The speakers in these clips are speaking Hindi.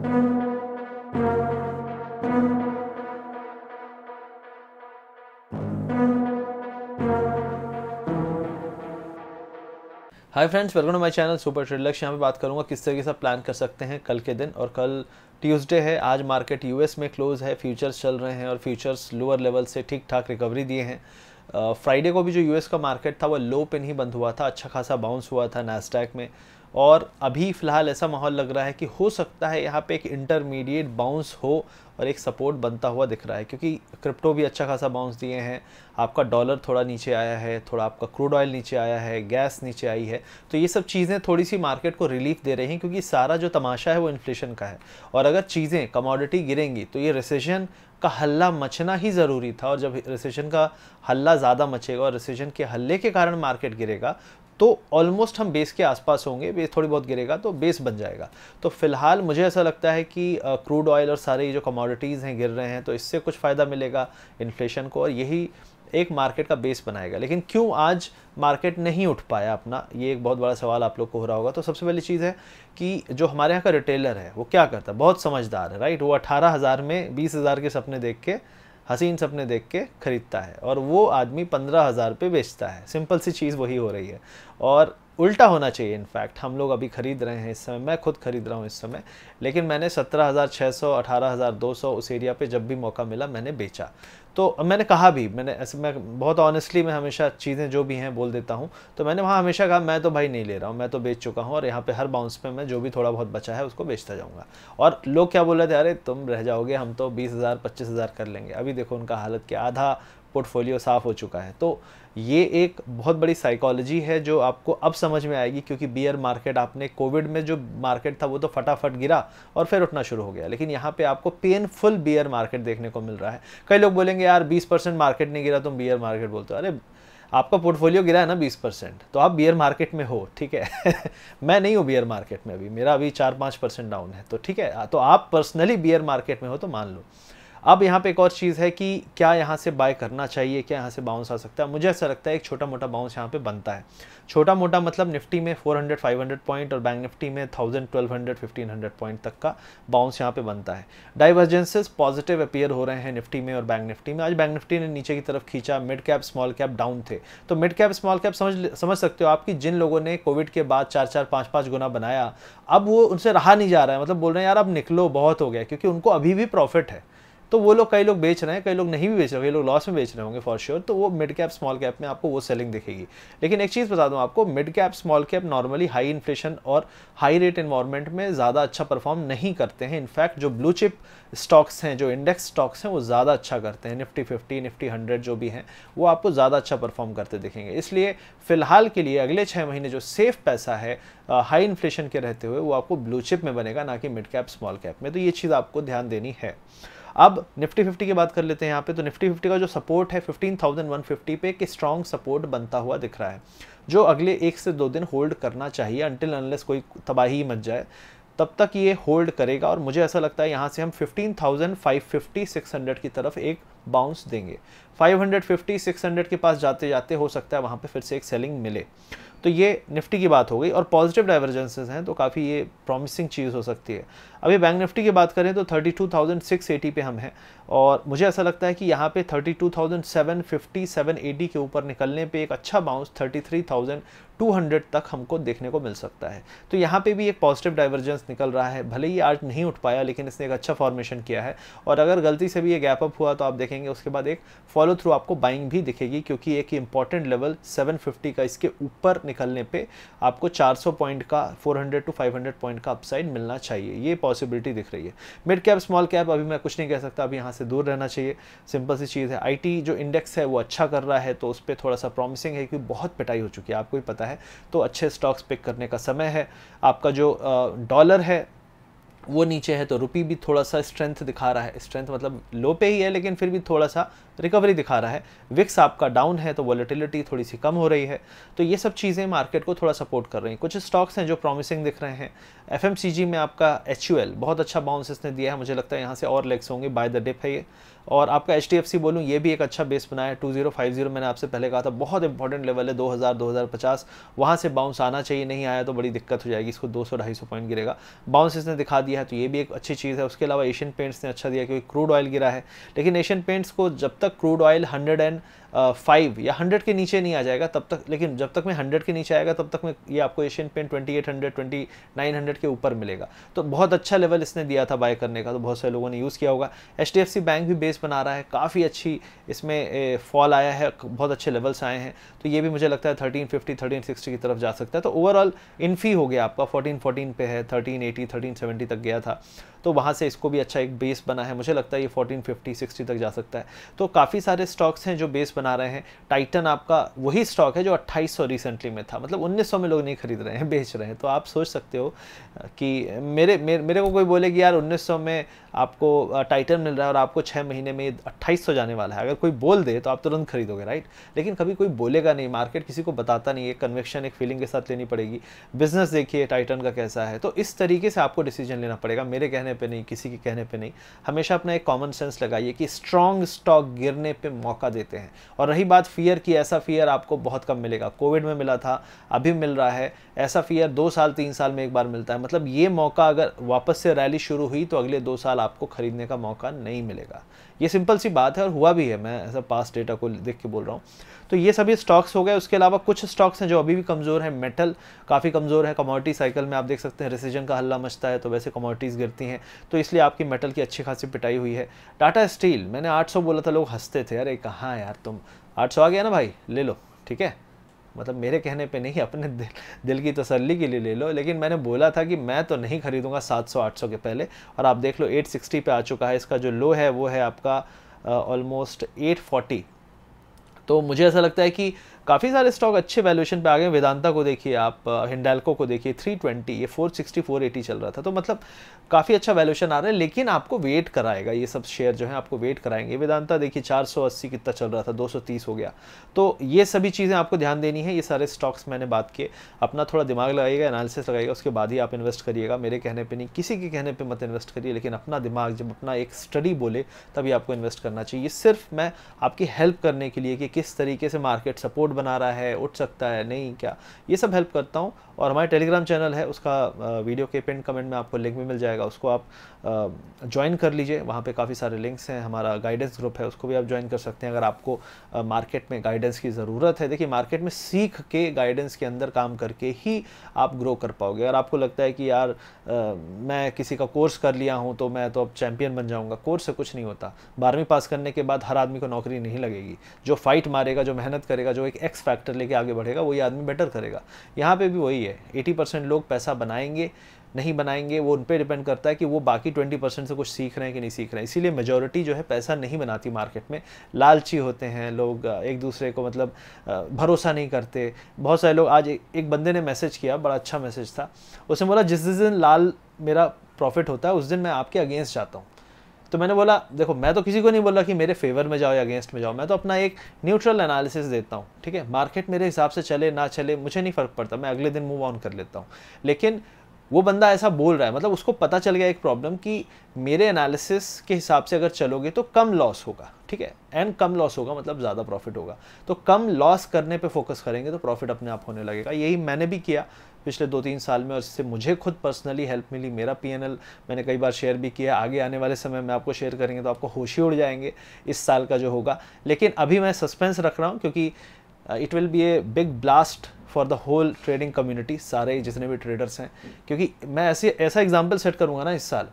hi friends welcome to my channel super trade Lakshya यहाँ पे बात करूँगा किस तरीके से प्लान कर सकते हैं कल के दिन और कल ट्यूसडे है आज मार्केट यूएस में क्लोज है फ्यूचर्स चल रहे हैं और फ्यूचर्स लोअर लेवल से ठीक ठाक रिकवरी दिए हैं फ्राइडे को भी जो यूएस का मार्केट था वो लो पिन ही बंद हुआ था अच्छा खासा बाउंस हुआ था नैसडैक में और अभी फ़िलहाल ऐसा माहौल लग रहा है कि हो सकता है यहाँ पे एक इंटरमीडिएट बाउंस हो और एक सपोर्ट बनता हुआ दिख रहा है क्योंकि क्रिप्टो भी अच्छा खासा बाउंस दिए हैं आपका डॉलर थोड़ा नीचे आया है थोड़ा आपका क्रूड ऑयल नीचे आया है गैस नीचे आई है तो ये सब चीज़ें थोड़ी सी मार्केट को रिलीफ दे रही हैं क्योंकि सारा जो तमाशा है वो इन्फ्लेशन का है और अगर चीज़ें कमोडिटी गिरेंगी तो ये रिसेशन का हल्ला मचना ही ज़रूरी था और जब रिसेशन का हल्ला ज़्यादा मचेगा और रिसेशन के हल्ले के कारण मार्केट गिरेगा तो ऑलमोस्ट हम बेस के आसपास होंगे बेस थोड़ी बहुत गिरेगा तो बेस बन जाएगा तो फिलहाल मुझे ऐसा लगता है कि क्रूड ऑयल और सारे जो कमोडिटीज़ हैं गिर रहे हैं तो इससे कुछ फ़ायदा मिलेगा इन्फ्लेशन को और यही एक मार्केट का बेस बनाएगा लेकिन क्यों आज मार्केट नहीं उठ पाया अपना ये एक बहुत बड़ा सवाल आप लोग को हो रहा होगा तो सबसे पहली चीज़ है कि जो हमारे यहाँ का रिटेलर है वो क्या करता है बहुत समझदार है राइट वो अठारह हज़ार में बीस हज़ार के सपने देख के हसीन सपने देख के ख़रीदता है और वो आदमी पंद्रह हज़ार पे बेचता है सिंपल सी चीज़ वही हो रही है और उल्टा होना चाहिए इनफैक्ट हम लोग अभी खरीद रहे हैं इस समय मैं खुद खरीद रहा हूँ इस समय लेकिन मैंने सत्रह हज़ार छः सौ अठारह हज़ार दो सौ उस एरिया पे जब भी मौका मिला मैंने बेचा तो मैंने कहा भी मैंने ऐसे मैं बहुत ऑनेस्टली मैं हमेशा चीज़ें जो भी हैं बोल देता हूँ तो मैंने वहाँ हमेशा कहा मैं तो भाई नहीं ले रहा हूँ मैं तो बेच चुका हूँ और यहाँ पे हर बाउंस पे मैं जो भी थोड़ा बहुत बचा है उसको बेचता जाऊँगा और लोग क्या बोल रहे थे अरे तुम रह जाओगे हम तो बीस हज़ार पच्चीस हज़ार कर लेंगे अभी देखो उनका हालत क्या आधा पोर्टफोलियो साफ़ हो चुका है तो ये एक बहुत बड़ी साइकोलॉजी है जो आपको अब समझ में आएगी क्योंकि बियर मार्केट आपने कोविड में जो मार्केट था वो तो फटाफट गिरा और फिर उठना शुरू हो गया लेकिन यहाँ पे आपको पेनफुल बियर मार्केट देखने को मिल रहा है कई लोग बोलेंगे यार 20 परसेंट मार्केट नहीं गिरा तुम बियर मार्केट बोलते हो अरे आपका पोर्टफोलियो गिरा है ना बीस परसेंट तो आप बियर मार्केट में हो ठीक है मैं नहीं हूँ बियर मार्केट में अभी मेरा अभी चार पाँच परसेंट डाउन है तो ठीक है तो आप पर्सनली बियर मार्केट में हो तो मान लो अब यहाँ पे एक और चीज़ है कि क्या यहाँ से बाय करना चाहिए क्या यहाँ से बाउंस आ सकता है मुझे ऐसा लगता है एक छोटा मोटा बाउंस यहाँ पे बनता है छोटा मोटा मतलब निफ्टी में 400 500 पॉइंट और बैंक निफ्टी में 1000 1200 1500 पॉइंट तक का बाउंस यहाँ पे बनता है डाइवर्जेंसेस पॉजिटिव अपेयर हो रहे हैं निफ्टी में और बैंक निफ्टी में आज बैंक निफ्टी ने नीचे की तरफ खींचा mid cap small cap down थे तो मिड कैप स्मॉल कैप समझ समझ सकते हो आप कि जिन लोगों ने कोविड के बाद चार चार पाँच पाँच गुना बनाया अब वो उनसे रहा नहीं जा रहा है मतलब बोल रहे हैं यार अब निकलो बहुत हो गया क्योंकि उनको अभी भी प्रॉफिट है तो वो लोग कई लोग बेच रहे हैं कई लोग नहीं भी बेच रहे कई लोग लॉस में बेच रहे होंगे फॉर श्योर तो वो मिड कैप स्मॉल कैप में आपको वो सेलिंग दिखेगी लेकिन एक चीज़ बता दूँ आपको mid cap small cap normally high inflation और हाई रेट इन्वायरमेंट में ज़्यादा अच्छा परफॉर्म नहीं करते हैं इनफैक्ट जो ब्लू चिप स्टॉक्स हैं जो इंडेक्स स्टॉक्स हैं वो ज़्यादा अच्छा करते हैं निफ्टी फिफ्टी निफ्टी हंड्रेड जो भी हैं वो आपको ज़्यादा अच्छा परफॉर्म करते दिखेंगे इसलिए फिलहाल के लिए अगले छः महीने जो सेफ पैसा है हाई इन्फ्लेशन के रहते हुए वो आपको ब्लू चिप में बनेगा ना कि मिड कैप स्मॉल कैप में तो ये चीज़ आपको ध्यान देनी है अब निफ्टी फिफ्टी की बात कर लेते हैं यहाँ पे तो निफ्टी फिफ्टी का जो सपोर्ट है फिफ्टीन थाउजेंड वन फिफ्टी पे एक स्ट्रॉन्ग सपोर्ट बनता हुआ दिख रहा है जो अगले एक से दो दिन होल्ड करना चाहिए अनटिल अनलेस कोई तबाही मच जाए तब तक ये होल्ड करेगा और मुझे ऐसा लगता है यहाँ से हम fifteen thousand five fifty six hundred की तरफ एक बाउंस देंगे 550 600 के पास जाते जाते हो सकता है वहाँ पे फिर से एक सेलिंग मिले तो ये निफ्टी की बात हो गई और पॉजिटिव डाइवर्जेंसेज हैं तो काफ़ी ये प्रॉमिसिंग चीज़ हो सकती है अभी बैंक निफ्टी की बात करें तो 32,680 पे हम हैं और मुझे ऐसा लगता है कि यहाँ पे 32,750 780 के ऊपर निकलने पे एक अच्छा बाउंस 33,200 तक हमको देखने को मिल सकता है तो यहाँ पे भी एक पॉजिटिव डाइवर्जेंस निकल रहा है भले ही आज नहीं उठ पाया लेकिन इसने एक अच्छा फॉर्मेशन किया है और अगर गलती से भी ये गैप अप हुआ तो आप देखें देखेंगे उसके बाद एक फॉलो थ्रू आपको बाइंग भी दिखेगी क्योंकि एक इंपॉर्टेंट लेवल 750 का इसके ऊपर निकलने पे आपको 400 पॉइंट का 400 टू फाइव पॉइंट का अपसाइड मिलना चाहिए ये पॉसिबिलिटी दिख रही है मिड कैप स्मॉल कैप अभी मैं कुछ नहीं कह सकता अभी यहाँ से दूर रहना चाहिए सिंपल सी चीज़ है आई जो इंडेक्स है वो अच्छा कर रहा है तो उस पर थोड़ा सा प्रॉमिसिंग है क्योंकि बहुत पिटाई हो चुकी है आपको ही पता है तो अच्छे स्टॉक्स पिक करने का समय है आपका जो डॉलर है वो नीचे है तो रुपी भी थोड़ा सा स्ट्रेंथ दिखा रहा है स्ट्रेंथ मतलब लो पे ही है लेकिन फिर भी थोड़ा सा रिकवरी दिखा रहा है विक्स आपका डाउन है तो वॉलिटिलिटी थोड़ी सी कम हो रही है तो ये सब चीज़ें मार्केट को थोड़ा सपोर्ट कर रही हैं कुछ स्टॉक्स हैं जो प्रॉमिसिंग दिख रहे हैं एफ में आपका एच बहुत अच्छा बाउंस इसने दिया है मुझे लगता है यहाँ से और लेग्स होंगे बाय द डिप है ये और आपका एच डी बोलूँ ये भी एक अच्छा बेस बनाया है टू जीरो फाइव जीरो मैंने आपसे पहले कहा था बहुत इंपॉर्टेंट लेवल है दो हज़ार दो हज़ार पचास वहाँ से बाउंस आना चाहिए नहीं आया तो बड़ी दिक्कत हो जाएगी इसको दो सौ ढाई सौ पॉइंट गिरेगा बाउंस इसने दिखा दिया है तो ये भी एक अच्छी चीज़ है उसके अलावा एशियन पेंट्स ने अच्छा दिया क्योंकि क्रूड ऑयल गिरा है लेकिन एशियन पेंट्स को जब तक crude oil hundred and five या हंड्रेड के नीचे नहीं आ जाएगा तब तक लेकिन जब तक मैं हंड्रेड के नीचे आएगा तब तक मैं ये आपको Asian paint twenty eight hundred twenty nine hundred के ऊपर मिलेगा तो बहुत अच्छा लेवल इसने दिया था बाय करने का तो बहुत सारे लोगों ने यूज़ किया होगा H D F C bank भी बेस बना रहा है काफ़ी अच्छी इसमें फॉल आया है बहुत अच्छे लेवल्स आए हैं तो ये भी मुझे लगता है थर्टीन फिफ्टी थर्टीन सिक्सटी की तरफ जा सकता है तो ओवरऑल इन्फी हो गया आपका फोर्टीन फोर्टीन पे है थर्टीन एटी थर्टीन सेवेंटी तक गया था तो वहाँ से इसको भी अच्छा एक बेस बना है मुझे लगता है ये फोर्टीन फिफ्टी सिक्सटी तक जा सकता है तो काफ़ी सारे स्टॉक्स हैं जो बेस बना रहे हैं टाइटन आपका वही स्टॉक है जो 2800 रिसेंटली में था मतलब 1900 में लोग नहीं खरीद रहे हैं बेच रहे हैं तो आप सोच सकते हो कि मेरे मेरे, मेरे को कोई बोले कि यार 1900 में आपको टाइटन मिल रहा है और आपको छः महीने में अट्ठाईस जाने वाला है अगर कोई बोल दे तो आप तुरंत खरीदोगे राइट लेकिन कभी कोई बोलेगा नहीं मार्केट किसी को बताता नहीं है कन्वेक्शन एक फीलिंग के साथ लेनी पड़ेगी बिजनेस देखिए टाइटन का कैसा है तो इस तरीके से आपको डिसीजन लेना पड़ेगा मेरे कहने पर नहीं किसी के कहने पर नहीं हमेशा अपना एक कॉमन सेंस लगाइए कि स्ट्रॉन्ग स्टॉक गिरने पर मौका देते हैं और रही बात फियर की ऐसा फियर आपको बहुत कम मिलेगा कोविड में मिला था अभी मिल रहा है ऐसा फियर दो साल तीन साल में एक बार मिलता है मतलब ये मौका अगर वापस से रैली शुरू हुई तो अगले दो साल आपको ख़रीदने का मौका नहीं मिलेगा ये सिंपल सी बात है और हुआ भी है मैं ऐसा पास डेटा को देख के बोल रहा हूँ तो ये सभी स्टॉक्स हो गए उसके अलावा कुछ स्टॉक्स हैं जो अभी भी कमज़ोर हैं मेटल काफ़ी कमज़ोर है कमोडिटी साइकिल में आप देख सकते हैं रिसीजन का हल्ला मचता है तो वैसे कमोडिटीज़ गिरती हैं तो इसलिए आपकी मेटल की अच्छी खासी पिटाई हुई है टाटा स्टील मैंने आठ बोला था लोग हंसते थे अरे कहाँ यार तुम आठ आ गया ना भाई ले लो ठीक है मतलब मेरे कहने पे नहीं अपने दिल दिल की तसल्ली के लिए ले लो लेकिन मैंने बोला था कि मैं तो नहीं खरीदूंगा 700 800 के पहले और आप देख लो 860 पे आ चुका है इसका जो लो है वो है आपका ऑलमोस्ट uh, 840 तो मुझे ऐसा लगता है कि काफ़ी सारे स्टॉक अच्छे वैल्यूएशन पे आ गए वेदांता को देखिए आप हिंडालको को देखिए 320 ये 460 480 चल रहा था तो मतलब काफ़ी अच्छा वैल्यूएशन आ रहा है लेकिन आपको वेट कराएगा ये सब शेयर जो है आपको वेट कराएंगे वेदांता देखिए 480 कितना चल रहा था 230 हो गया तो ये सभी चीज़ें आपको ध्यान देनी है ये सारे स्टॉक्स मैंने बात किए अपना थोड़ा दिमाग लगाइएगा एनालिसिस लगाइएगा उसके बाद ही आप इन्वेस्ट करिएगा मेरे कहने पर नहीं किसी के कहने पर मत इन्वेस्ट करिए लेकिन अपना दिमाग जब अपना एक स्टडी बोले तभी आपको इन्वेस्ट करना चाहिए सिर्फ मैं आपकी हेल्प करने के लिए कि किस तरीके से मार्केट सपोर्ट बना रहा है उठ सकता है नहीं क्या ये सब हेल्प करता हूँ और हमारे टेलीग्राम चैनल है उसका वीडियो के पिन कमेंट में आपको लिंक भी मिल जाएगा उसको आप ज्वाइन कर लीजिए वहाँ पे काफ़ी सारे लिंक्स हैं हमारा गाइडेंस ग्रुप है उसको भी आप ज्वाइन कर सकते हैं अगर आपको मार्केट में गाइडेंस की ज़रूरत है देखिए मार्केट में सीख के गाइडेंस के अंदर काम करके ही आप ग्रो कर पाओगे अगर आपको लगता है कि यार मैं किसी का कोर्स कर लिया हूँ तो मैं तो अब चैम्पियन बन जाऊँगा कोर्स से कुछ नहीं होता बारहवीं पास करने के बाद हर आदमी को नौकरी नहीं लगेगी जो फाइट मारेगा जो मेहनत करेगा जो एक एक्स फैक्टर लेके आगे बढ़ेगा वही आदमी बेटर करेगा यहाँ पर भी वही है है एटी परसेंट लोग पैसा बनाएंगे नहीं बनाएंगे वो उन पर डिपेंड करता है कि वो बाकी ट्वेंटी परसेंट से कुछ सीख रहे हैं कि नहीं सीख रहे हैं इसीलिए मेजोरिटी जो है पैसा नहीं बनाती मार्केट में लालची होते हैं लोग एक दूसरे को मतलब भरोसा नहीं करते बहुत सारे लोग आज ए, एक बंदे ने मैसेज किया बड़ा अच्छा मैसेज था उसने बोला जिस दिन लाल मेरा प्रॉफिट होता है उस दिन मैं आपके अगेंस्ट जाता हूँ तो मैंने बोला देखो मैं तो किसी को नहीं बोला कि मेरे फेवर में जाओ या अगेंस्ट में जाओ मैं तो अपना एक न्यूट्रल एनालिसिस देता हूँ ठीक है मार्केट मेरे हिसाब से चले ना चले मुझे नहीं फ़र्क पड़ता मैं अगले दिन मूव ऑन कर लेता हूँ लेकिन वो बंदा ऐसा बोल रहा है मतलब उसको पता चल गया एक प्रॉब्लम कि मेरे एनालिसिस के हिसाब से अगर चलोगे तो कम लॉस होगा ठीक है एंड कम लॉस होगा मतलब ज़्यादा प्रॉफिट होगा तो कम लॉस करने पे फोकस करेंगे तो प्रॉफिट अपने आप होने लगेगा यही मैंने भी किया पिछले दो तीन साल में और इससे मुझे खुद पर्सनली हेल्प मिली मेरा पी मैंने कई बार शेयर भी किया आगे आने वाले समय में आपको शेयर करेंगे तो आपको होशी उड़ जाएंगे इस साल का जो होगा लेकिन अभी मैं सस्पेंस रख रहा हूँ क्योंकि it will be a big blast for the whole trading community सारे जितने भी ट्रेडर्स हैं क्योंकि मैं ऐसे ऐसा एग्जाम्पल सेट करूँगा ना इस साल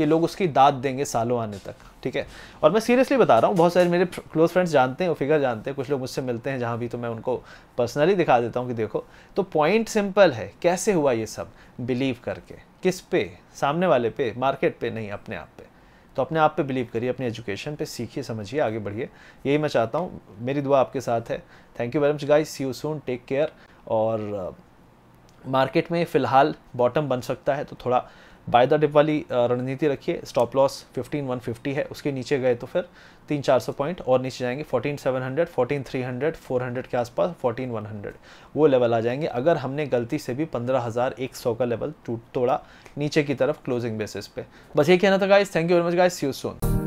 कि लोग उसकी दाद देंगे सालों आने तक ठीक है और मैं सीरियसली बता रहा हूँ बहुत सारे मेरे क्लोज फ्रेंड्स जानते हैं वो फिगर जानते हैं कुछ लोग मुझसे मिलते हैं जहाँ भी तो मैं उनको पर्सनली दिखा देता हूँ कि देखो तो पॉइंट सिंपल है कैसे हुआ ये सब बिलीव करके किस पे सामने वाले पे मार्केट पे नहीं अपने आप पे तो अपने आप पे बिलीव करिए अपने एजुकेशन पे सीखिए समझिए आगे बढ़िए यही मैं चाहता हूँ मेरी दुआ आपके साथ है thank you very much guys see you soon take care और मार्केट में फ़िलहाल बॉटम बन सकता है तो थोड़ा बाय द डिप वाली रणनीति रखिए स्टॉप लॉस 15150 है उसके नीचे गए तो फिर तीन चार सौ पॉइंट और नीचे जाएंगे 14700 14300 400 के आसपास 14100 वो लेवल आ जाएंगे अगर हमने गलती से भी 15100 का लेवल टूट तोड़ा नीचे की तरफ क्लोजिंग बेसिस पे बस ये कहना था guys thank you very much guys see you Son